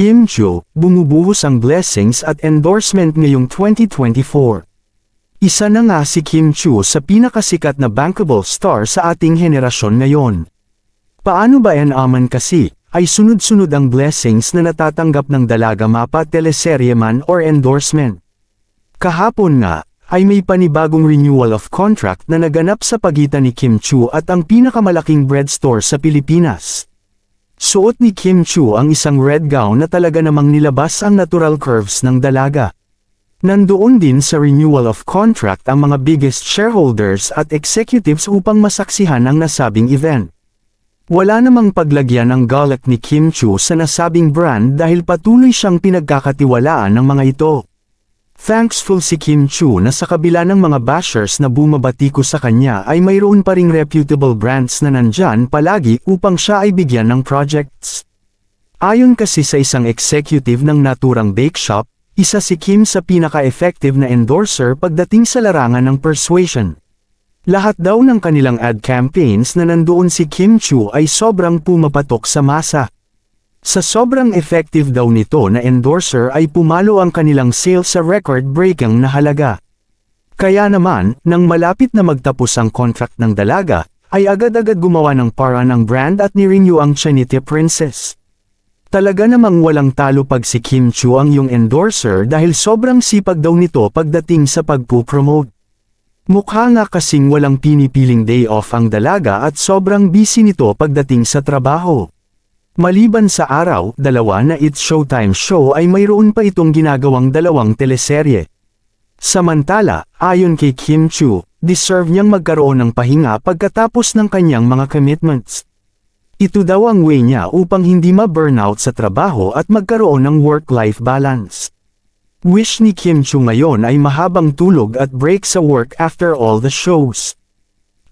Kim Chu, bumubuhos ang blessings at endorsement ngayong 2024. Isa na nga si Kim Chu sa pinakasikat na bankable star sa ating henerasyon ngayon. Paano ba yan aman kasi, ay sunod-sunod ang blessings na natatanggap ng dalaga mapa teleserye man or endorsement. Kahapon nga, ay may panibagong renewal of contract na naganap sa pagitan ni Kim Chu at ang pinakamalaking bread store sa Pilipinas. Suot ni Kim Chu ang isang red gown na talaga namang nilabas ang natural curves ng dalaga. Nandoon din sa renewal of contract ang mga biggest shareholders at executives upang masaksihan ang nasabing event. Wala namang paglagyan ang galak ni Kim Chu sa nasabing brand dahil patuloy siyang pinagkakatiwalaan ng mga ito. Thankful si Kim Chu na sa kabila ng mga bashers na bumabatiko sa kanya ay mayroon pa ring reputable brands na nandyan palagi upang siya ay bigyan ng projects. Ayon kasi sa isang executive ng naturang bake shop, isa si Kim sa pinaka-effective na endorser pagdating sa larangan ng persuasion. Lahat daw ng kanilang ad campaigns na nandoon si Kim Chu ay sobrang pumapatok sa masa. Sa sobrang effective daw nito na endorser ay pumalo ang kanilang sales sa record-breaking na halaga. Kaya naman, nang malapit na magtapos ang contract ng dalaga, ay agad-agad gumawa ng para ng brand at nirenew ang Chanite Princess. Talaga namang walang talo pag si Kim Chu ang yung endorser dahil sobrang sipag daw nito pagdating sa pagpupromote. Mukha nga kasing walang pinipiling day off ang dalaga at sobrang busy nito pagdating sa trabaho. Maliban sa araw, dalawa na It's Showtime show ay mayroon pa itong ginagawang dalawang teleserye. Samantala, ayon kay Kim Chu, deserve niyang magkaroon ng pahinga pagkatapos ng kanyang mga commitments. Ito daw ang way niya upang hindi ma-burnout sa trabaho at magkaroon ng work-life balance. Wish ni Kim Chu ngayon ay mahabang tulog at break sa work after all the shows.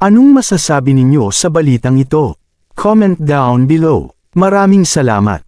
Anong masasabi ninyo sa balitang ito? Comment down below. Maraming salamat!